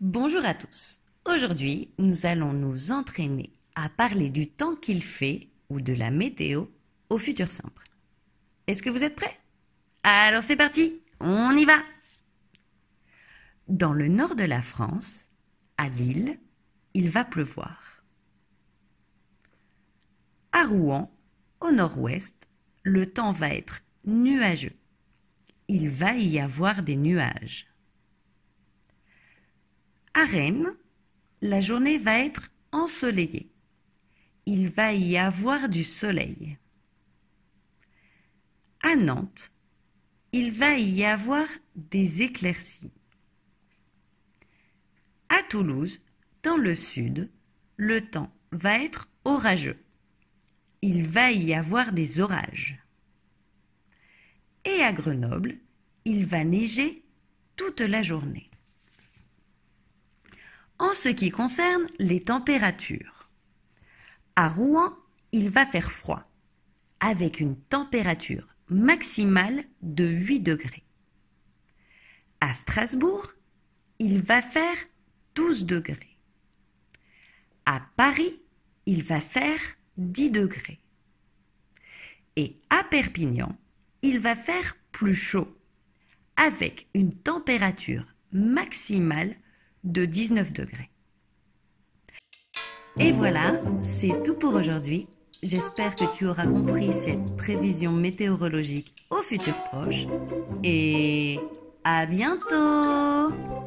Bonjour à tous. Aujourd'hui, nous allons nous entraîner à parler du temps qu'il fait ou de la météo au futur simple. Est-ce que vous êtes prêts Alors c'est parti, on y va Dans le nord de la France, à Lille, il va pleuvoir. À Rouen, au nord-ouest, le temps va être nuageux. Il va y avoir des nuages à Rennes, la journée va être ensoleillée. Il va y avoir du soleil. À Nantes, il va y avoir des éclaircies. À Toulouse, dans le sud, le temps va être orageux. Il va y avoir des orages. Et à Grenoble, il va neiger toute la journée en ce qui concerne les températures. À Rouen, il va faire froid, avec une température maximale de 8 degrés. À Strasbourg, il va faire 12 degrés. À Paris, il va faire 10 degrés. Et à Perpignan, il va faire plus chaud, avec une température maximale de 19 degrés. Et voilà, c'est tout pour aujourd'hui. J'espère que tu auras compris cette prévision météorologique au futur proche. Et à bientôt